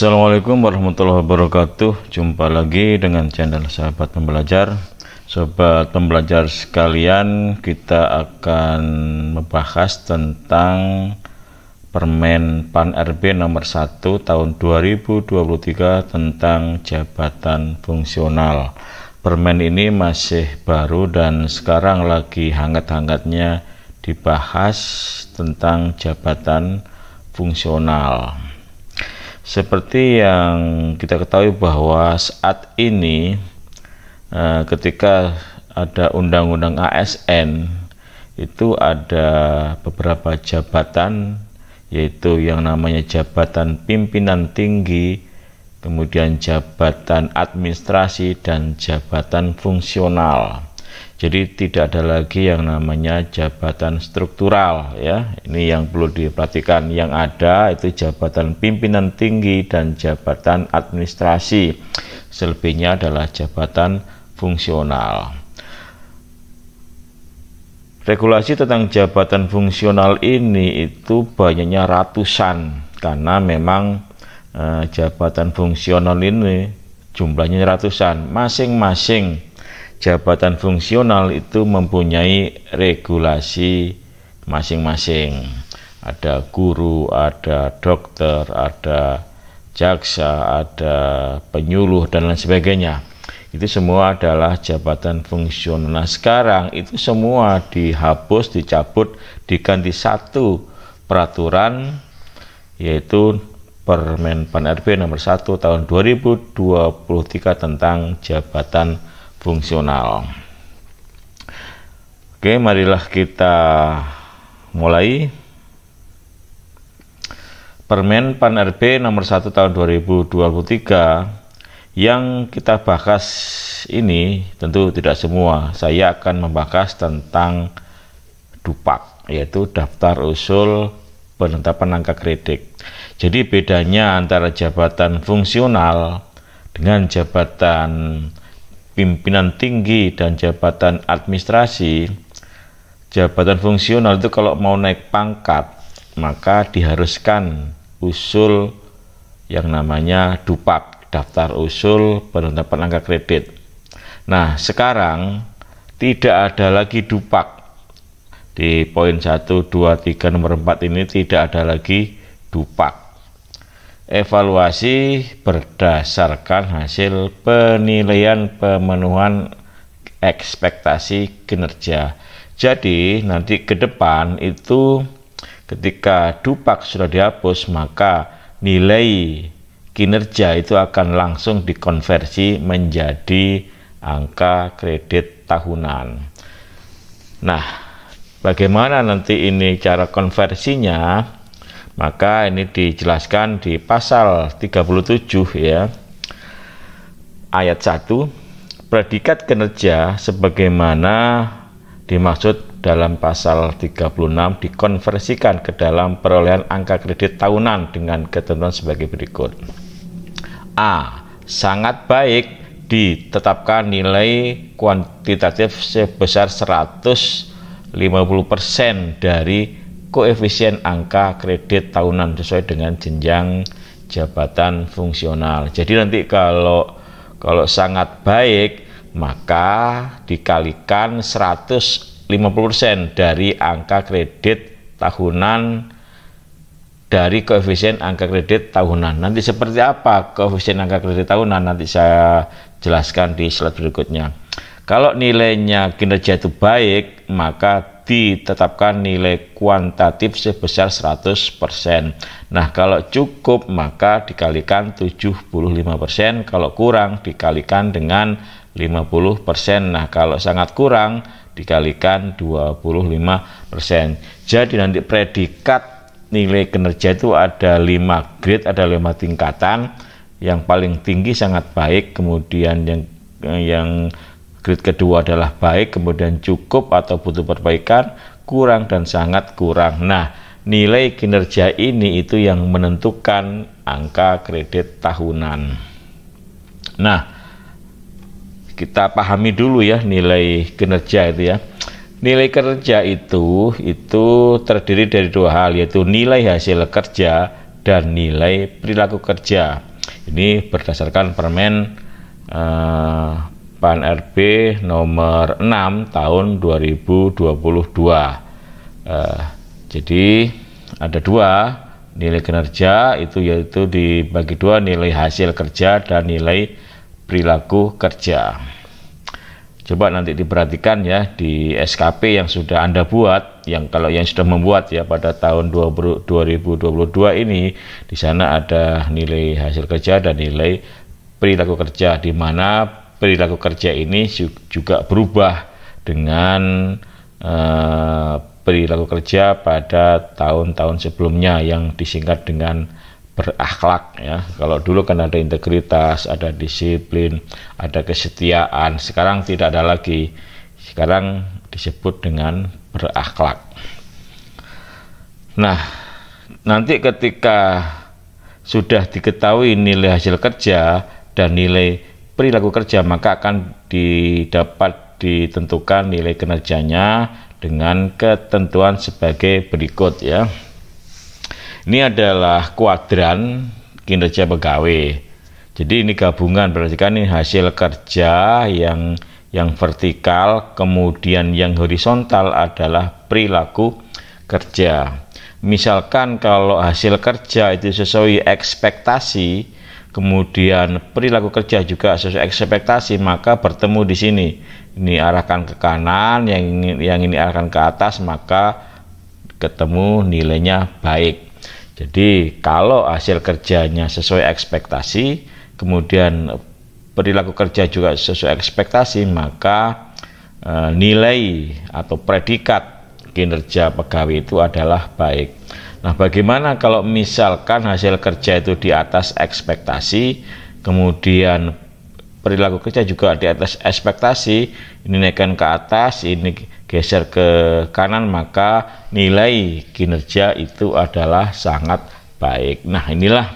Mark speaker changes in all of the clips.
Speaker 1: Assalamualaikum warahmatullahi wabarakatuh Jumpa lagi dengan channel Sahabat Pembelajar Sobat Pembelajar sekalian Kita akan membahas tentang Permen PAN RB nomor 1 tahun 2023 tentang jabatan fungsional Permen ini masih baru dan sekarang lagi hangat-hangatnya dibahas tentang jabatan fungsional seperti yang kita ketahui bahwa saat ini eh, ketika ada undang-undang ASN itu ada beberapa jabatan yaitu yang namanya jabatan pimpinan tinggi, kemudian jabatan administrasi dan jabatan fungsional. Jadi tidak ada lagi yang namanya jabatan struktural ya. Ini yang perlu diperhatikan. Yang ada itu jabatan pimpinan tinggi dan jabatan administrasi. Selebihnya adalah jabatan fungsional. Regulasi tentang jabatan fungsional ini itu banyaknya ratusan karena memang eh, jabatan fungsional ini jumlahnya ratusan masing-masing jabatan fungsional itu mempunyai regulasi masing-masing. Ada guru, ada dokter, ada jaksa, ada penyuluh dan lain sebagainya. Itu semua adalah jabatan fungsional. Nah, sekarang itu semua dihapus, dicabut, diganti satu peraturan yaitu Permen Pan RB nomor 1 tahun 2023 tentang jabatan fungsional. Oke, marilah kita mulai. Permen Pan RB nomor 1 tahun 2023 yang kita bahas ini tentu tidak semua. Saya akan membahas tentang dupak yaitu daftar usul penetapan angka kredit. Jadi bedanya antara jabatan fungsional dengan jabatan pimpinan tinggi dan jabatan administrasi, jabatan fungsional itu kalau mau naik pangkat, maka diharuskan usul yang namanya dupak, daftar usul penetapan angka kredit. Nah, sekarang tidak ada lagi dupak. Di poin 1, 2, 3, nomor 4 ini tidak ada lagi dupak evaluasi berdasarkan hasil penilaian pemenuhan ekspektasi kinerja. Jadi nanti ke depan itu ketika dupak sudah dihapus maka nilai kinerja itu akan langsung dikonversi menjadi angka kredit tahunan. Nah, bagaimana nanti ini cara konversinya? Maka ini dijelaskan di pasal 37 ya. Ayat 1 predikat kinerja sebagaimana dimaksud dalam pasal 36 dikonversikan ke dalam perolehan angka kredit tahunan dengan ketentuan sebagai berikut. A. Sangat baik ditetapkan nilai kuantitatif sebesar 150% dari koefisien angka kredit tahunan sesuai dengan jenjang jabatan fungsional. Jadi nanti kalau kalau sangat baik maka dikalikan 150% dari angka kredit tahunan dari koefisien angka kredit tahunan. Nanti seperti apa koefisien angka kredit tahunan nanti saya jelaskan di slide berikutnya. Kalau nilainya kinerja itu baik, maka ditetapkan nilai kuantatif sebesar 100%. Nah, kalau cukup maka dikalikan 75%, kalau kurang dikalikan dengan 50%. Nah, kalau sangat kurang dikalikan 25%. Jadi nanti predikat nilai kinerja itu ada 5 grade, ada 5 tingkatan. Yang paling tinggi sangat baik, kemudian yang yang Grade kedua adalah baik, kemudian cukup atau butuh perbaikan, kurang dan sangat kurang. Nah, nilai kinerja ini itu yang menentukan angka kredit tahunan. Nah, kita pahami dulu ya nilai kinerja itu ya. Nilai kerja itu itu terdiri dari dua hal yaitu nilai hasil kerja dan nilai perilaku kerja. Ini berdasarkan Permen eh, Pan RB nomor 6 tahun 2022. Eh, jadi ada dua nilai kinerja itu yaitu dibagi dua nilai hasil kerja dan nilai perilaku kerja. Coba nanti diperhatikan ya di SKP yang sudah Anda buat, yang kalau yang sudah membuat ya pada tahun 20, 2022 ini di sana ada nilai hasil kerja dan nilai perilaku kerja di mana perilaku kerja ini juga berubah dengan uh, perilaku kerja pada tahun-tahun sebelumnya yang disingkat dengan berakhlak ya. Kalau dulu kan ada integritas, ada disiplin, ada kesetiaan. Sekarang tidak ada lagi. Sekarang disebut dengan berakhlak. Nah, nanti ketika sudah diketahui nilai hasil kerja dan nilai perilaku kerja maka akan didapat ditentukan nilai kinerjanya dengan ketentuan sebagai berikut ya. Ini adalah kuadran kinerja pegawai. Jadi ini gabungan berarti kan ini hasil kerja yang yang vertikal, kemudian yang horizontal adalah perilaku kerja. Misalkan kalau hasil kerja itu sesuai ekspektasi, kemudian perilaku kerja juga sesuai ekspektasi maka bertemu di sini ini arahkan ke kanan yang ini, yang ini arahkan ke atas maka ketemu nilainya baik jadi kalau hasil kerjanya sesuai ekspektasi kemudian perilaku kerja juga sesuai ekspektasi maka e, nilai atau predikat kinerja pegawai itu adalah baik Nah, bagaimana kalau misalkan hasil kerja itu di atas ekspektasi, kemudian perilaku kerja juga di atas ekspektasi, ini naikkan ke atas, ini geser ke kanan, maka nilai kinerja itu adalah sangat baik. Nah, inilah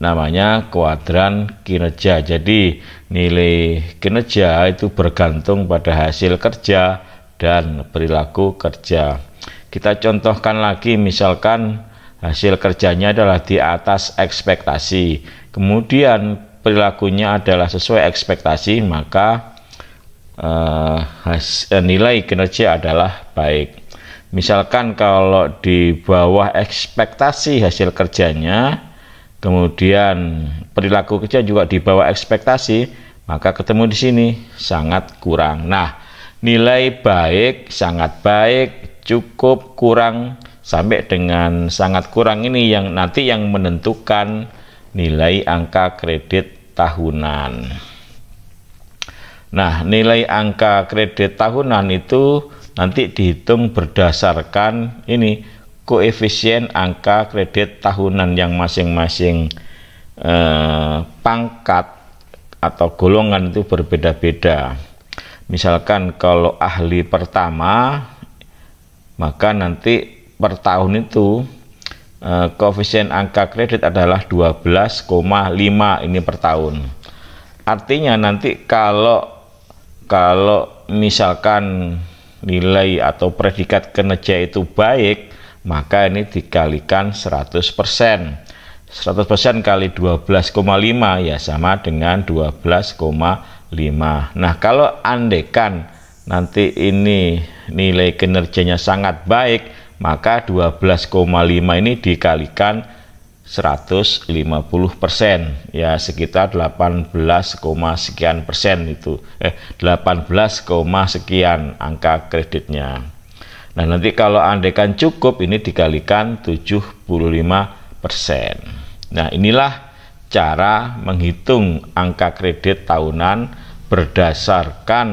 Speaker 1: namanya kuadran kinerja. Jadi, nilai kinerja itu bergantung pada hasil kerja dan perilaku kerja. Kita contohkan lagi misalkan hasil kerjanya adalah di atas ekspektasi. Kemudian perilakunya adalah sesuai ekspektasi, maka eh, has, eh, nilai kinerja adalah baik. Misalkan kalau di bawah ekspektasi hasil kerjanya, kemudian perilaku kerja juga di bawah ekspektasi, maka ketemu di sini sangat kurang. Nah, nilai baik, sangat baik, cukup, kurang, sampai dengan sangat kurang ini yang nanti yang menentukan nilai angka kredit tahunan. Nah, nilai angka kredit tahunan itu nanti dihitung berdasarkan ini koefisien angka kredit tahunan yang masing-masing eh, pangkat atau golongan itu berbeda-beda. Misalkan kalau ahli pertama maka nanti per tahun itu eh, koefisien angka kredit adalah 12,5 ini per tahun artinya nanti kalau kalau misalkan nilai atau predikat kinerja itu baik maka ini dikalikan 100% 100% kali 12,5 ya sama dengan 12,5 nah kalau andekan nanti ini nilai kinerjanya sangat baik, maka 12,5 ini dikalikan 150 persen ya sekitar 18, sekian persen itu eh 18, sekian angka kreditnya nah nanti kalau andekan cukup ini dikalikan 75 persen nah inilah cara menghitung angka kredit tahunan berdasarkan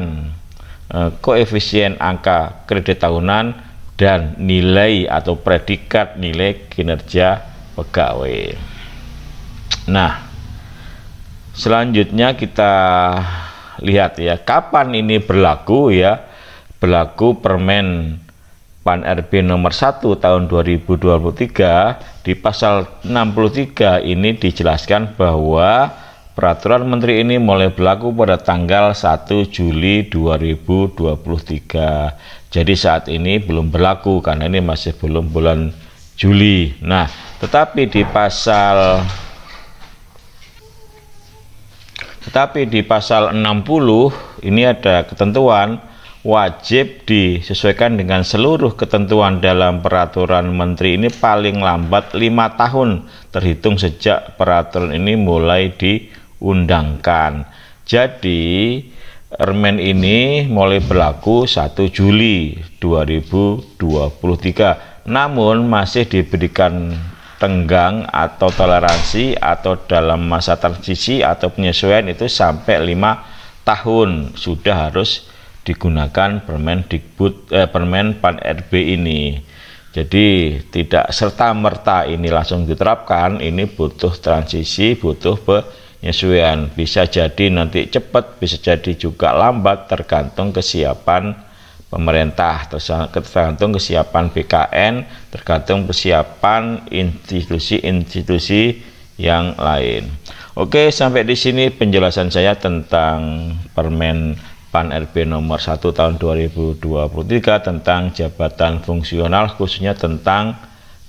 Speaker 1: Eh, koefisien angka kredit tahunan dan nilai atau predikat nilai kinerja pegawai. Nah, selanjutnya kita lihat ya kapan ini berlaku ya berlaku Permen Pan RB nomor 1 tahun 2023 di pasal 63 ini dijelaskan bahwa Peraturan menteri ini mulai berlaku pada tanggal 1 Juli 2023. Jadi saat ini belum berlaku karena ini masih belum bulan Juli. Nah, tetapi di pasal tetapi di pasal 60 ini ada ketentuan wajib disesuaikan dengan seluruh ketentuan dalam peraturan menteri ini paling lambat lima tahun terhitung sejak peraturan ini mulai di undangkan. Jadi Permen ini mulai berlaku 1 Juli 2023. Namun masih diberikan tenggang atau toleransi atau dalam masa transisi atau penyesuaian itu sampai 5 tahun sudah harus digunakan Permen Dikbud eh, Permen Pan RB ini. Jadi tidak serta merta ini langsung diterapkan, ini butuh transisi, butuh pe penyesuaian bisa jadi nanti cepat bisa jadi juga lambat tergantung kesiapan pemerintah tergantung kesiapan BKN tergantung kesiapan institusi-institusi yang lain Oke sampai di sini penjelasan saya tentang Permen PAN RB nomor 1 tahun 2023 tentang jabatan fungsional khususnya tentang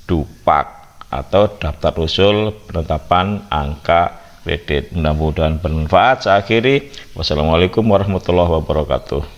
Speaker 1: DUPAK atau daftar usul penetapan angka kredit. Mudah-mudahan bermanfaat. Saya akhiri. Wassalamualaikum warahmatullahi wabarakatuh.